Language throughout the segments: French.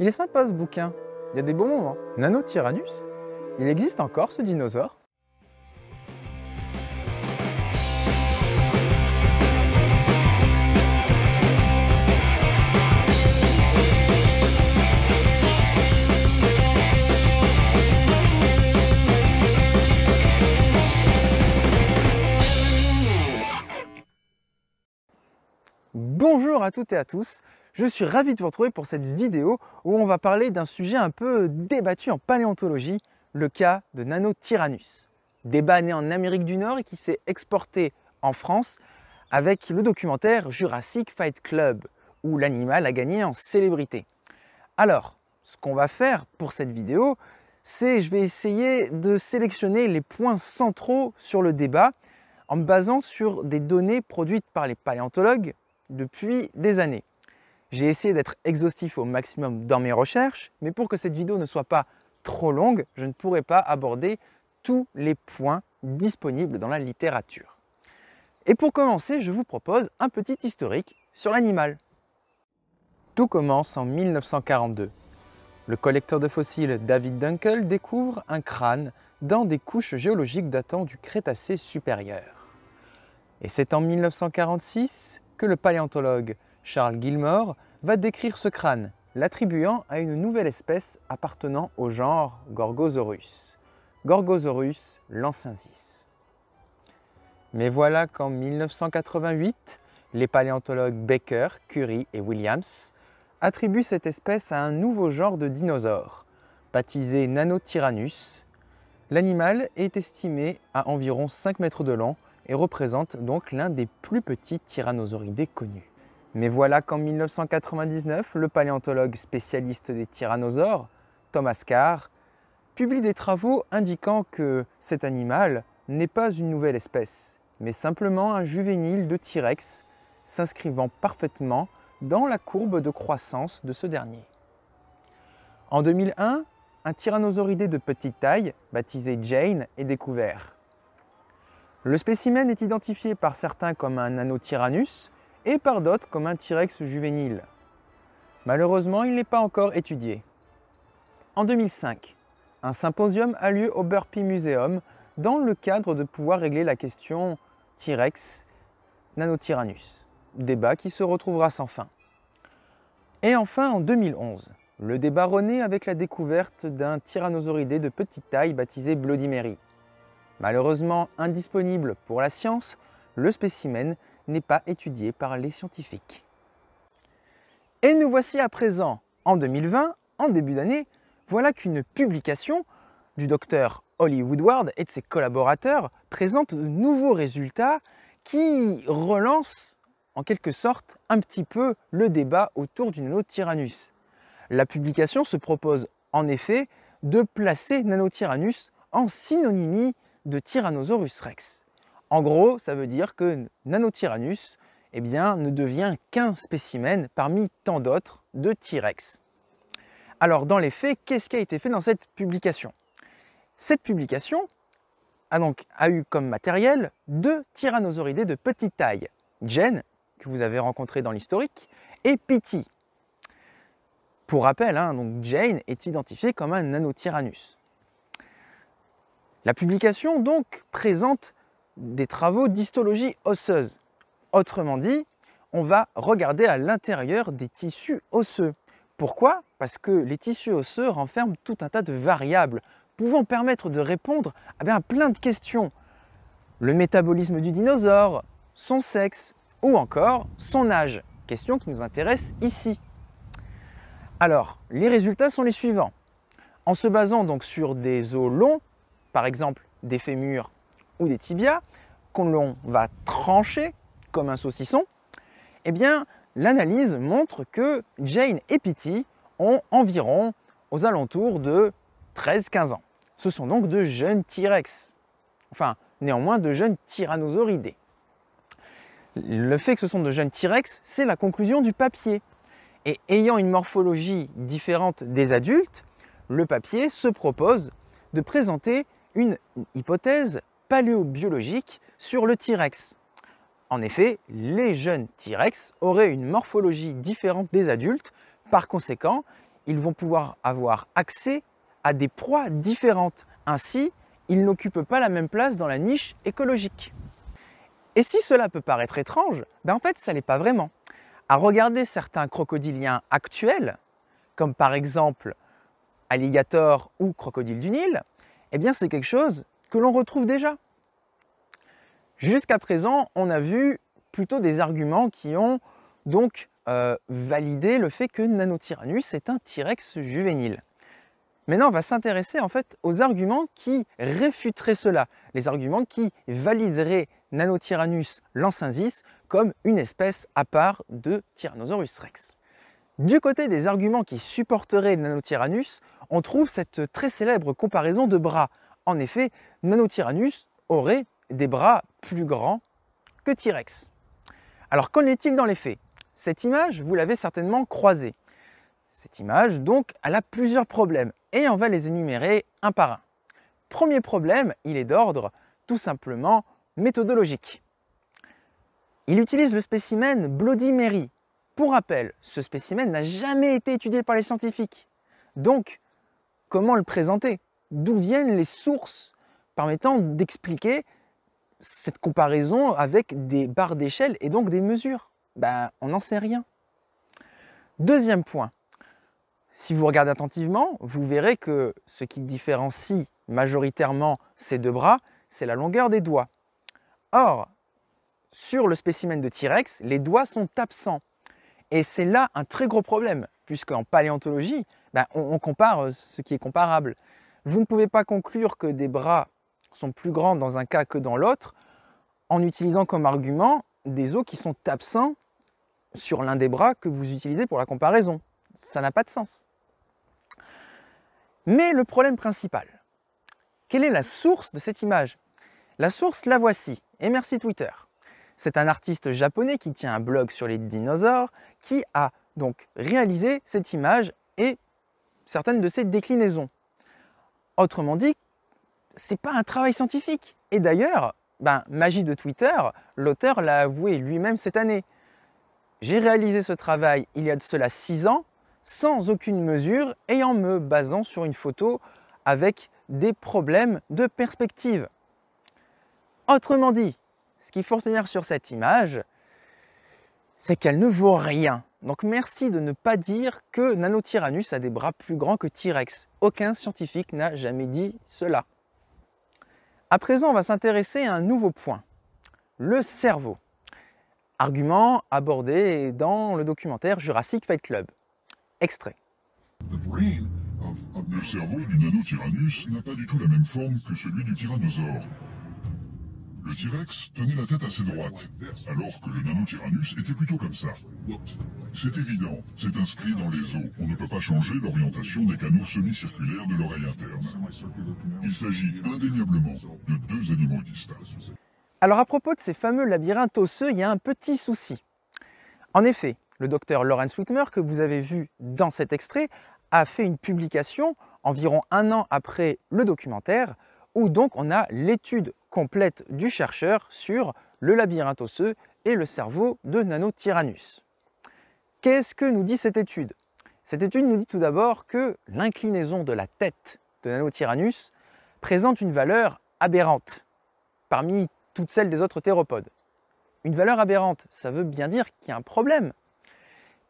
Il est sympa ce bouquin, il y a des bons moments. Nano Tyrannus Il existe encore ce dinosaure Bonjour à toutes et à tous, je suis ravi de vous retrouver pour cette vidéo où on va parler d'un sujet un peu débattu en paléontologie, le cas de Nanotyrannus. Débat né en Amérique du Nord et qui s'est exporté en France avec le documentaire Jurassic Fight Club, où l'animal a gagné en célébrité. Alors, ce qu'on va faire pour cette vidéo, c'est je vais essayer de sélectionner les points centraux sur le débat en me basant sur des données produites par les paléontologues depuis des années. J'ai essayé d'être exhaustif au maximum dans mes recherches, mais pour que cette vidéo ne soit pas trop longue, je ne pourrai pas aborder tous les points disponibles dans la littérature. Et pour commencer, je vous propose un petit historique sur l'animal. Tout commence en 1942. Le collecteur de fossiles David Dunkel découvre un crâne dans des couches géologiques datant du Crétacé supérieur. Et c'est en 1946 que le paléontologue Charles Gilmore va décrire ce crâne, l'attribuant à une nouvelle espèce appartenant au genre Gorgosaurus. Gorgosaurus lancensis. Mais voilà qu'en 1988, les paléontologues Baker, Curie et Williams attribuent cette espèce à un nouveau genre de dinosaure, baptisé Nanotyrannus. L'animal est estimé à environ 5 mètres de long et représente donc l'un des plus petits tyrannosauridés connus. Mais voilà qu'en 1999, le paléontologue spécialiste des tyrannosaures, Thomas Carr, publie des travaux indiquant que cet animal n'est pas une nouvelle espèce, mais simplement un juvénile de T-Rex, s'inscrivant parfaitement dans la courbe de croissance de ce dernier. En 2001, un tyrannosauridé de petite taille, baptisé Jane, est découvert. Le spécimen est identifié par certains comme un Anotyrannus, et par d'autres comme un T-Rex juvénile. Malheureusement, il n'est pas encore étudié. En 2005, un symposium a lieu au Burpee Museum dans le cadre de pouvoir régler la question T-Rex Nanotyrannus, débat qui se retrouvera sans fin. Et enfin, en 2011, le débat renaît avec la découverte d'un tyrannosauridé de petite taille baptisé Bloody Mary. Malheureusement indisponible pour la science, le spécimen n'est pas étudié par les scientifiques. Et nous voici à présent en 2020, en début d'année, voilà qu'une publication du docteur Holly Woodward et de ses collaborateurs présente de nouveaux résultats qui relancent en quelque sorte un petit peu le débat autour du nanotyrannus. La publication se propose en effet de placer nanotyrannus en synonymie de Tyrannosaurus rex. En gros, ça veut dire que Nanotyrannus eh bien, ne devient qu'un spécimen parmi tant d'autres de T-Rex. Alors dans les faits, qu'est-ce qui a été fait dans cette publication Cette publication a donc eu comme matériel deux tyrannosauridés de petite taille, Jane, que vous avez rencontré dans l'historique, et Pity. Pour rappel, hein, donc Jane est identifiée comme un nanotyrannus. La publication donc présente des travaux d'histologie osseuse. Autrement dit, on va regarder à l'intérieur des tissus osseux. Pourquoi Parce que les tissus osseux renferment tout un tas de variables pouvant permettre de répondre eh à bien plein de questions. Le métabolisme du dinosaure, son sexe ou encore son âge, question qui nous intéresse ici. Alors, les résultats sont les suivants. En se basant donc sur des os longs, par exemple des fémurs ou des tibias, qu'on va trancher comme un saucisson, eh bien, l'analyse montre que Jane et Pitty ont environ aux alentours de 13-15 ans. Ce sont donc de jeunes T-Rex, enfin néanmoins de jeunes tyrannosauridés. Le fait que ce sont de jeunes T-Rex, c'est la conclusion du papier. Et ayant une morphologie différente des adultes, le papier se propose de présenter une hypothèse paléobiologique sur le T-Rex. En effet, les jeunes T-Rex auraient une morphologie différente des adultes, par conséquent, ils vont pouvoir avoir accès à des proies différentes. Ainsi, ils n'occupent pas la même place dans la niche écologique. Et si cela peut paraître étrange, ben en fait, ça n'est pas vraiment. À regarder certains crocodiliens actuels, comme par exemple alligator ou crocodile du Nil, eh bien c'est quelque chose que l'on retrouve déjà. Jusqu'à présent, on a vu plutôt des arguments qui ont donc euh, validé le fait que Nanotyrannus est un T-Rex juvénile. Maintenant, on va s'intéresser en fait aux arguments qui réfuteraient cela, les arguments qui valideraient Nanotyrannus lancensis comme une espèce à part de Tyrannosaurus rex. Du côté des arguments qui supporteraient Nanotyrannus, on trouve cette très célèbre comparaison de bras en effet, Nanotyrannus aurait des bras plus grands que T-Rex. Alors qu'en est-il dans les faits Cette image, vous l'avez certainement croisée. Cette image, donc, elle a plusieurs problèmes et on va les énumérer un par un. Premier problème, il est d'ordre tout simplement méthodologique. Il utilise le spécimen Bloody Mary. Pour rappel, ce spécimen n'a jamais été étudié par les scientifiques. Donc, comment le présenter d'où viennent les sources permettant d'expliquer cette comparaison avec des barres d'échelle et donc des mesures ben, On n'en sait rien. Deuxième point, si vous regardez attentivement, vous verrez que ce qui différencie majoritairement ces deux bras, c'est la longueur des doigts. Or, sur le spécimen de T-Rex, les doigts sont absents. Et c'est là un très gros problème, puisque en paléontologie, ben, on compare euh, ce qui est comparable. Vous ne pouvez pas conclure que des bras sont plus grands dans un cas que dans l'autre en utilisant comme argument des os qui sont absents sur l'un des bras que vous utilisez pour la comparaison. Ça n'a pas de sens. Mais le problème principal, quelle est la source de cette image La source, la voici, et merci Twitter. C'est un artiste japonais qui tient un blog sur les dinosaures qui a donc réalisé cette image et certaines de ses déclinaisons. Autrement dit, c'est pas un travail scientifique. Et d'ailleurs, ben, magie de Twitter, l'auteur l'a avoué lui-même cette année. J'ai réalisé ce travail il y a de cela 6 ans, sans aucune mesure et en me basant sur une photo avec des problèmes de perspective. Autrement dit, ce qu'il faut retenir sur cette image, c'est qu'elle ne vaut rien. Donc merci de ne pas dire que Nanotyrannus a des bras plus grands que T-Rex. Aucun scientifique n'a jamais dit cela. À présent, on va s'intéresser à un nouveau point, le cerveau. Argument abordé dans le documentaire Jurassic Fight Club. Extrait. Le cerveau du Nanotyrannus n'a pas du tout la même forme que celui du tyrannosaure. Le T-Rex tenait la tête assez droite, alors que le Nanotyrannus était plutôt comme ça. C'est évident, c'est inscrit dans les os. On ne peut pas changer l'orientation des canaux semi-circulaires de l'oreille interne. Il s'agit indéniablement de deux animaux distincts. Alors à propos de ces fameux labyrinthes osseux, il y a un petit souci. En effet, le docteur Lawrence Whitmer, que vous avez vu dans cet extrait, a fait une publication environ un an après le documentaire où donc on a l'étude complète du chercheur sur le labyrinthe osseux et le cerveau de Nanotyrannus. Qu'est-ce que nous dit cette étude Cette étude nous dit tout d'abord que l'inclinaison de la tête de Nanotyrannus présente une valeur aberrante parmi toutes celles des autres théropodes. Une valeur aberrante, ça veut bien dire qu'il y a un problème.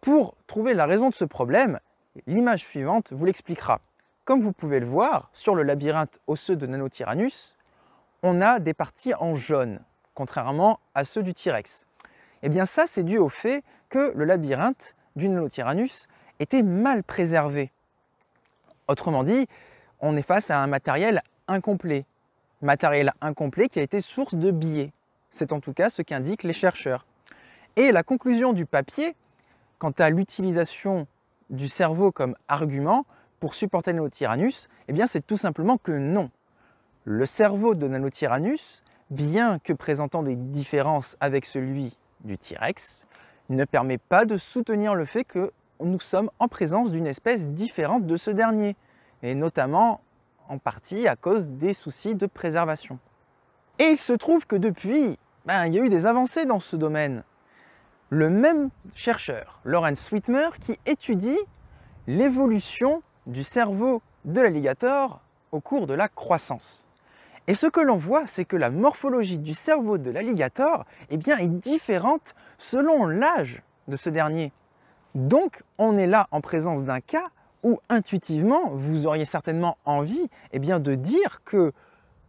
Pour trouver la raison de ce problème, l'image suivante vous l'expliquera. Comme vous pouvez le voir, sur le labyrinthe osseux de Nanotyrannus, on a des parties en jaune, contrairement à ceux du T-Rex. Et eh bien ça, c'est dû au fait que le labyrinthe du Nanotyrannus était mal préservé. Autrement dit, on est face à un matériel incomplet. Matériel incomplet qui a été source de biais. C'est en tout cas ce qu'indiquent les chercheurs. Et la conclusion du papier, quant à l'utilisation du cerveau comme argument, pour supporter Nanotyrannus, Eh bien, c'est tout simplement que non. Le cerveau de Nanotyrannus, bien que présentant des différences avec celui du T-Rex, ne permet pas de soutenir le fait que nous sommes en présence d'une espèce différente de ce dernier, et notamment en partie à cause des soucis de préservation. Et il se trouve que depuis, ben, il y a eu des avancées dans ce domaine. Le même chercheur, Lawrence Sweetmer, qui étudie l'évolution du cerveau de l'alligator au cours de la croissance. Et ce que l'on voit, c'est que la morphologie du cerveau de l'alligator eh bien, est différente selon l'âge de ce dernier. Donc, on est là en présence d'un cas où intuitivement, vous auriez certainement envie eh bien, de dire que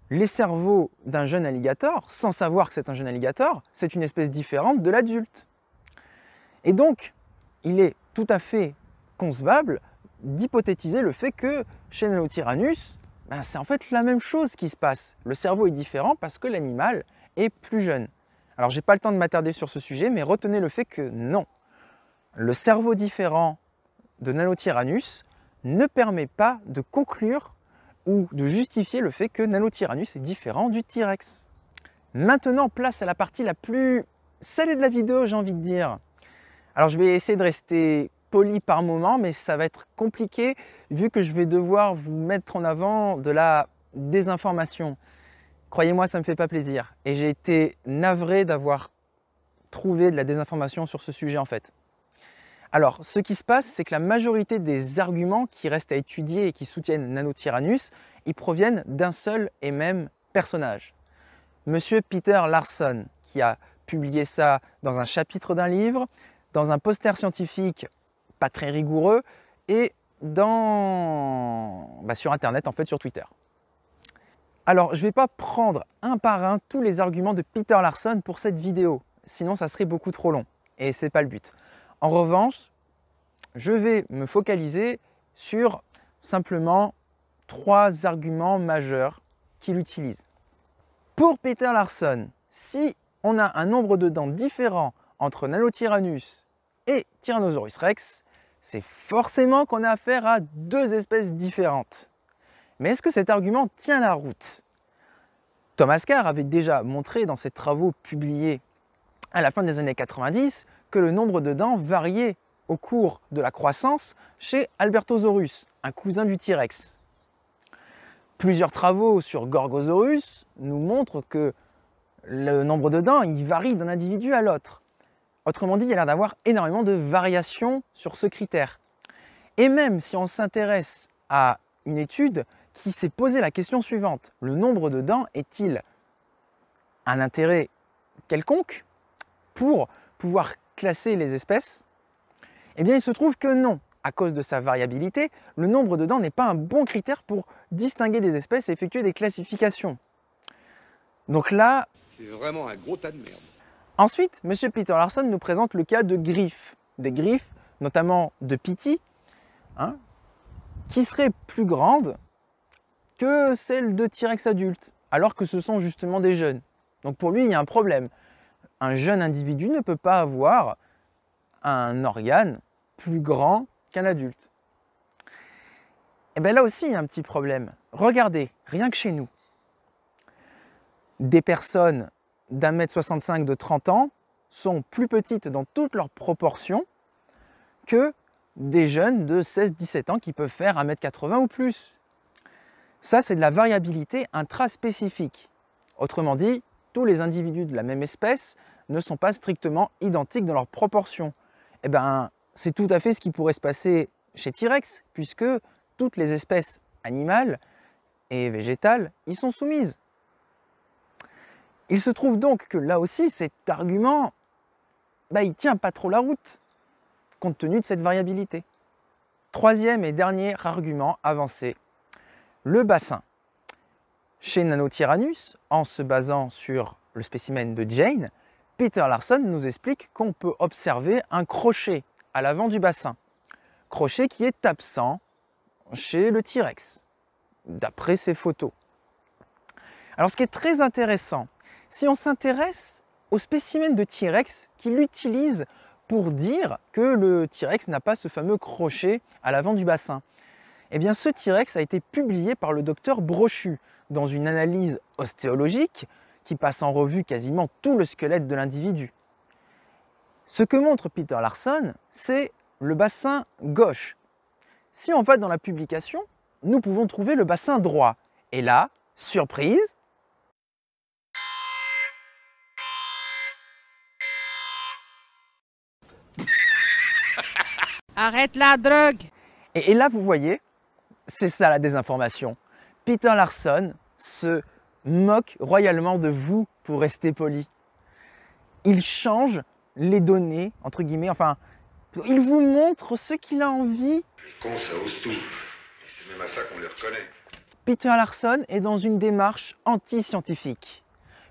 les cerveaux d'un jeune alligator, sans savoir que c'est un jeune alligator, c'est une espèce différente de l'adulte. Et donc, il est tout à fait concevable d'hypothétiser le fait que chez Nanotyrannus, ben, c'est en fait la même chose qui se passe. Le cerveau est différent parce que l'animal est plus jeune. Alors j'ai pas le temps de m'attarder sur ce sujet, mais retenez le fait que non. Le cerveau différent de Nanotyrannus ne permet pas de conclure ou de justifier le fait que Nanotyrannus est différent du T-Rex. Maintenant, place à la partie la plus salée de la vidéo, j'ai envie de dire. Alors je vais essayer de rester poli par moment, mais ça va être compliqué vu que je vais devoir vous mettre en avant de la désinformation. Croyez-moi, ça ne me fait pas plaisir. Et j'ai été navré d'avoir trouvé de la désinformation sur ce sujet en fait. Alors, ce qui se passe, c'est que la majorité des arguments qui restent à étudier et qui soutiennent tyrannus ils proviennent d'un seul et même personnage. Monsieur Peter Larson, qui a publié ça dans un chapitre d'un livre, dans un poster scientifique pas très rigoureux, et dans... Bah, sur Internet, en fait, sur Twitter. Alors, je ne vais pas prendre un par un tous les arguments de Peter Larson pour cette vidéo, sinon ça serait beaucoup trop long, et c'est pas le but. En revanche, je vais me focaliser sur simplement trois arguments majeurs qu'il utilise. Pour Peter Larson, si on a un nombre de dents différent entre Nanotyrannus et Tyrannosaurus rex, c'est forcément qu'on a affaire à deux espèces différentes. Mais est-ce que cet argument tient la route Thomas Carr avait déjà montré dans ses travaux publiés à la fin des années 90 que le nombre de dents variait au cours de la croissance chez Albertosaurus, un cousin du T-Rex. Plusieurs travaux sur Gorgosaurus nous montrent que le nombre de dents il varie d'un individu à l'autre. Autrement dit, il y a l'air d'avoir énormément de variations sur ce critère. Et même si on s'intéresse à une étude qui s'est posée la question suivante, le nombre de dents est-il un intérêt quelconque pour pouvoir classer les espèces Eh bien, il se trouve que non. À cause de sa variabilité, le nombre de dents n'est pas un bon critère pour distinguer des espèces et effectuer des classifications. Donc là... C'est vraiment un gros tas de merde. Ensuite, M. Peter Larson nous présente le cas de griffes, des griffes notamment de piti, hein, qui seraient plus grandes que celles de T-Rex adultes, alors que ce sont justement des jeunes. Donc pour lui, il y a un problème. Un jeune individu ne peut pas avoir un organe plus grand qu'un adulte. Et eh bien là aussi, il y a un petit problème. Regardez, rien que chez nous, des personnes d'un mètre 65 de 30 ans sont plus petites dans toutes leurs proportions que des jeunes de 16-17 ans qui peuvent faire 1m80 ou plus. Ça, c'est de la variabilité intraspécifique. Autrement dit, tous les individus de la même espèce ne sont pas strictement identiques dans leurs proportions. Eh bien, c'est tout à fait ce qui pourrait se passer chez T-Rex, puisque toutes les espèces animales et végétales y sont soumises. Il se trouve donc que là aussi, cet argument, bah, il tient pas trop la route, compte tenu de cette variabilité. Troisième et dernier argument avancé, le bassin. Chez Nanotyrannus, en se basant sur le spécimen de Jane, Peter Larson nous explique qu'on peut observer un crochet à l'avant du bassin, crochet qui est absent chez le T-Rex, d'après ses photos. Alors ce qui est très intéressant, si on s'intéresse au spécimen de T-Rex qu'il utilise pour dire que le T-Rex n'a pas ce fameux crochet à l'avant du bassin, eh bien ce T-Rex a été publié par le docteur Brochu dans une analyse ostéologique qui passe en revue quasiment tout le squelette de l'individu. Ce que montre Peter Larson, c'est le bassin gauche. Si on va dans la publication, nous pouvons trouver le bassin droit. Et là, surprise, Arrête la drogue et, là, vous voyez, c'est ça la désinformation. Peter Larson se moque royalement de vous pour rester poli. Il change les données, entre guillemets, enfin, il vous montre ce qu'il a envie. Les cons, ça ose tout. C'est même à ça qu'on les reconnaît. Peter Larson est dans une démarche anti-scientifique,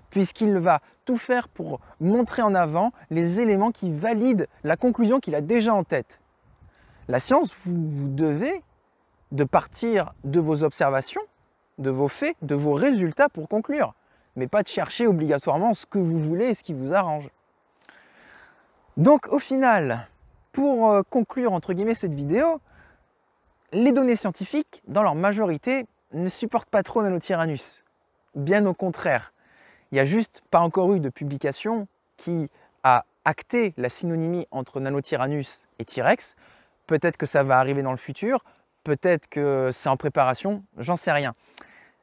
puisqu'il va tout faire pour montrer en avant les éléments qui valident la conclusion qu'il a déjà en tête. La science, vous, devez de partir de vos observations, de vos faits, de vos résultats pour conclure, mais pas de chercher obligatoirement ce que vous voulez et ce qui vous arrange. Donc au final, pour euh, conclure entre guillemets cette vidéo, les données scientifiques, dans leur majorité, ne supportent pas trop Nanotyranus. Bien au contraire, il n'y a juste pas encore eu de publication qui a acté la synonymie entre Nanotyranus et T-Rex, Peut-être que ça va arriver dans le futur, peut-être que c'est en préparation, j'en sais rien.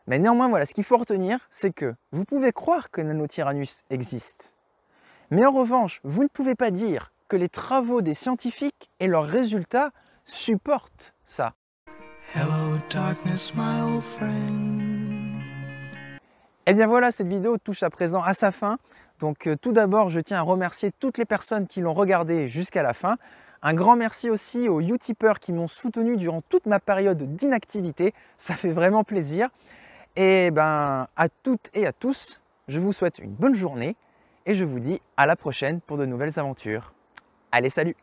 Mais néanmoins, voilà, ce qu'il faut retenir, c'est que vous pouvez croire que Nanotyrannus existe. Mais en revanche, vous ne pouvez pas dire que les travaux des scientifiques et leurs résultats supportent ça. Hello darkness, my old friend. Et eh bien voilà, cette vidéo touche à présent à sa fin. Donc euh, tout d'abord, je tiens à remercier toutes les personnes qui l'ont regardée jusqu'à la fin. Un grand merci aussi aux Utipeurs qui m'ont soutenu durant toute ma période d'inactivité, ça fait vraiment plaisir. Et ben à toutes et à tous, je vous souhaite une bonne journée et je vous dis à la prochaine pour de nouvelles aventures. Allez, salut